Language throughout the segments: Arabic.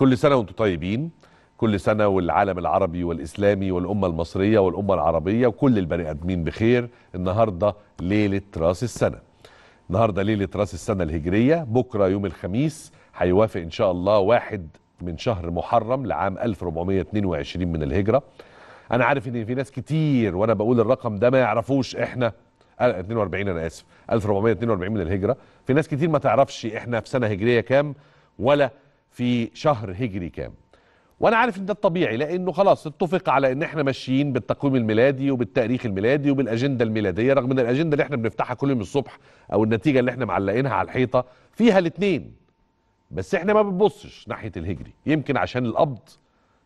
كل سنة وانتم طيبين كل سنة والعالم العربي والإسلامي والأمة المصرية والأمة العربية وكل البني آدمين بخير النهاردة ليلة راس السنة النهاردة ليلة راس السنة الهجرية بكرة يوم الخميس هيوافق إن شاء الله واحد من شهر محرم لعام 1422 من الهجرة أنا عارف إن في ناس كتير وأنا بقول الرقم ده ما يعرفوش إحنا 42 آه، أنا آسف 1442 من الهجرة في ناس كتير ما تعرفش إحنا في سنة هجرية كام ولا في شهر هجري كام وانا عارف ان ده الطبيعي لانه خلاص اتفق على ان احنا ماشيين بالتقويم الميلادي وبالتاريخ الميلادي وبالاجنده الميلاديه رغم ان الاجنده اللي احنا بنفتحها كل يوم الصبح او النتيجه اللي احنا معلقينها على الحيطه فيها الاثنين بس احنا ما بنبصش ناحيه الهجري يمكن عشان القبض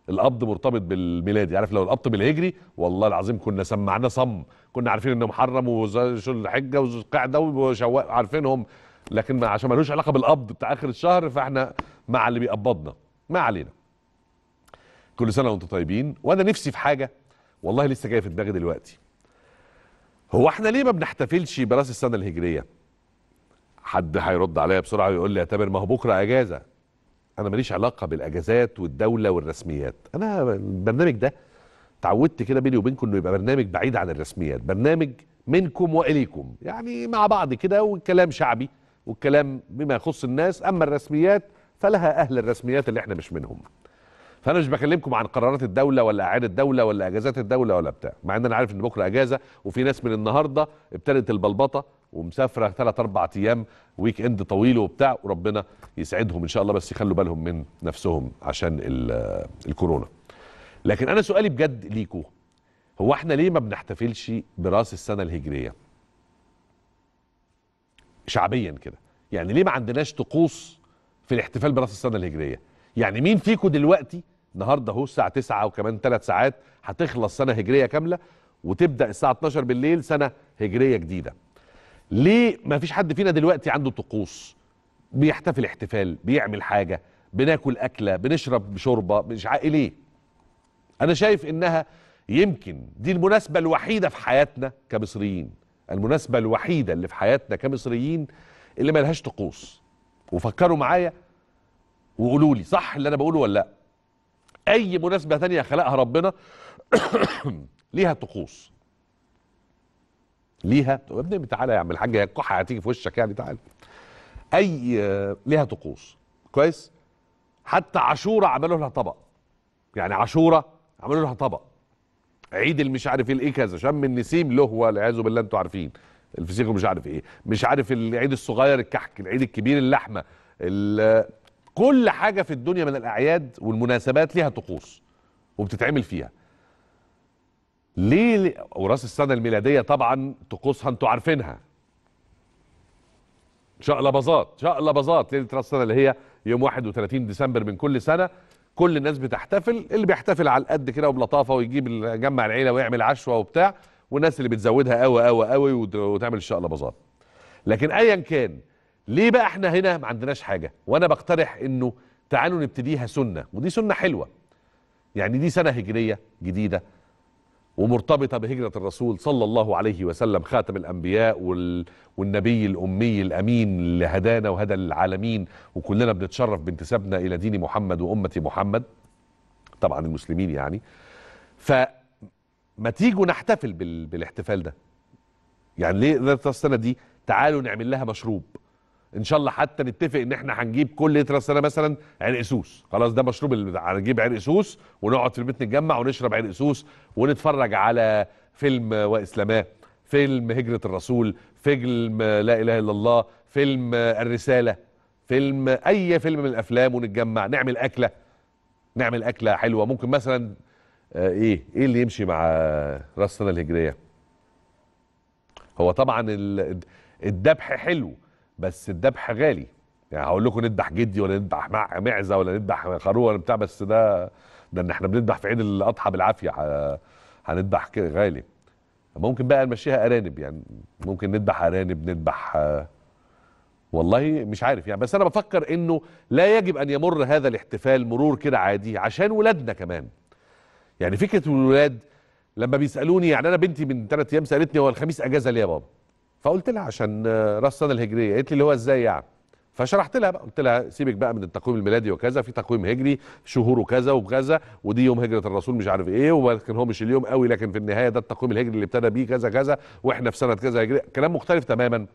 القبض مرتبط بالميلادي عارف لو القبض بالهجري والله العظيم كنا سمعناه صم كنا عارفين انه محرم وشو الحجه وذو القعده عارفينهم لكن عشان ملوش علاقه بالقبض بتاع اخر الشهر فاحنا مع اللي بيقبضنا ما علينا كل سنه وانتم طيبين وانا نفسي في حاجه والله لسه جايه في دماغي دلوقتي هو احنا ليه ما بنحتفلش براس السنه الهجريه حد هيرد عليا بسرعه ويقول لي يا تامر ما هو بكره اجازه انا ماليش علاقه بالاجازات والدوله والرسميات انا البرنامج ده تعودت كده بيني وبينكم انه يبقى برنامج بعيد عن الرسميات برنامج منكم واليكم يعني مع بعض كده وكلام شعبي والكلام بما يخص الناس اما الرسميات فلها اهل الرسميات اللي احنا مش منهم فانا مش بكلمكم عن قرارات الدوله ولا اعاده الدوله ولا اجازات الدوله ولا بتاع مع ان انا عارف ان بكره اجازه وفي ناس من النهارده ابتدت البلبطه ومسافره ثلاث اربع ايام ويك اند طويل وبتاع وربنا يسعدهم ان شاء الله بس يخلوا بالهم من نفسهم عشان آه، الكورونا لكن انا سؤالي بجد ليكو هو احنا ليه ما بنحتفلش براس السنه الهجريه شعبيا كده يعني ليه ما عندناش طقوس في الاحتفال براس السنه الهجريه يعني مين فيكم دلوقتي النهارده اهو الساعه 9 وكمان 3 ساعات هتخلص سنه هجريه كامله وتبدا الساعه 12 بالليل سنه هجريه جديده ليه ما فيش حد فينا دلوقتي عنده طقوس بيحتفل احتفال بيعمل حاجه بناكل اكله بنشرب شوربه مش عارف ليه انا شايف انها يمكن دي المناسبه الوحيده في حياتنا كمصريين المناسبة الوحيدة اللي في حياتنا كمصريين اللي ما لهاش طقوس وفكروا معايا وقولوا لي صح اللي انا بقوله ولا لا اي مناسبة تانية خلقها ربنا ليها طقوس ليها يا ابني تعالى يا عم الحاج هي هتيجي في وشك يعني تعالى اي آه، ليها طقوس كويس حتى عاشوره عملوا لها طبق يعني عاشوره عملوا لها طبق عيد المش عارف ايه كذا شم النسيم له والعياذ بالله انتوا عارفين الفسيخ مش عارف ايه مش عارف العيد الصغير الكحك العيد الكبير اللحمه كل حاجه في الدنيا من الاعياد والمناسبات ليها طقوس وبتتعمل فيها ليه وراس السنه الميلاديه طبعا طقوسها انتوا عارفينها شقلباظات شقلباظات ليله راس السنه اللي هي يوم 31 ديسمبر من كل سنه كل الناس بتحتفل اللي بيحتفل على القد كده وبلطافه ويجيب يجمع العيله ويعمل عشوه وبتاع والناس اللي بتزودها قوي قوي قوي وتعمل الشقلة بازار لكن ايا كان ليه بقى احنا هنا ما عندناش حاجه وانا بقترح انه تعالوا نبتديها سنه ودي سنه حلوه يعني دي سنه هجريه جديده ومرتبطة بهجرة الرسول صلى الله عليه وسلم خاتم الأنبياء وال... والنبي الأمي الأمين اللي هدانا وهدى العالمين وكلنا بنتشرف بانتسابنا إلى دين محمد وأمة محمد طبعا المسلمين يعني فما تيجوا نحتفل بال... بالاحتفال ده يعني ليه السنة دي تعالوا نعمل لها مشروب ان شاء الله حتى نتفق ان احنا هنجيب كل لتر السنه مثلا عرق سوس خلاص ده مشروب اللي هنجيب عرق سوس ونقعد في البيت نتجمع ونشرب عرق سوس ونتفرج على فيلم واسلاماه فيلم هجره الرسول فيلم لا اله الا الله فيلم الرساله فيلم اي فيلم من الافلام ونتجمع نعمل اكله نعمل اكله حلوه ممكن مثلا آه، ايه ايه اللي يمشي مع راس السنه الهجريه هو طبعا الذبح حلو بس الدبح غالي يعني هقول لكم ندبح جدي ولا مع معزه ولا ندبح خروه ولا بتاع بس ده ده ان احنا بندبح في عيد الاضحى بالعافيه هندبح كده غالي ممكن بقى نمشيها ارانب يعني ممكن ندبح ارانب ندبح والله مش عارف يعني بس انا بفكر انه لا يجب ان يمر هذا الاحتفال مرور كده عادي عشان ولادنا كمان يعني فكره الولاد لما بيسالوني يعني انا بنتي من ثلاث ايام سالتني هو الخميس اجازه ليه يا بابا فقلت لها عشان راس السنه الهجريه قالت لي اللي هو ازاي يعني فشرحت لها بقى قلت لها سيبك بقى من التقويم الميلادي وكذا في تقويم هجري شهوره كذا وكذا ودي يوم هجره الرسول مش عارف ايه ولكن هو مش اليوم قوي لكن في النهايه ده التقويم الهجري اللي ابتدى بيه كذا كذا واحنا في سنه كذا هجري كلام مختلف تماما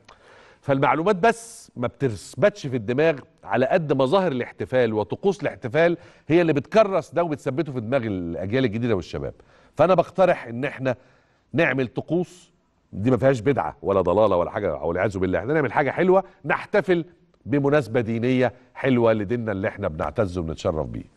فالمعلومات بس ما بتثبتش في الدماغ على قد مظاهر الاحتفال وطقوس الاحتفال هي اللي بتكرس ده وبتثبته في دماغ الاجيال الجديده والشباب فانا بقترح ان احنا نعمل طقوس دي ما فيهاش بدعه ولا ضلاله ولا حاجه والعياذ بالله احنا نعمل حاجه حلوه نحتفل بمناسبه دينيه حلوه لديننا اللي احنا بنعتز وبنتشرف بيه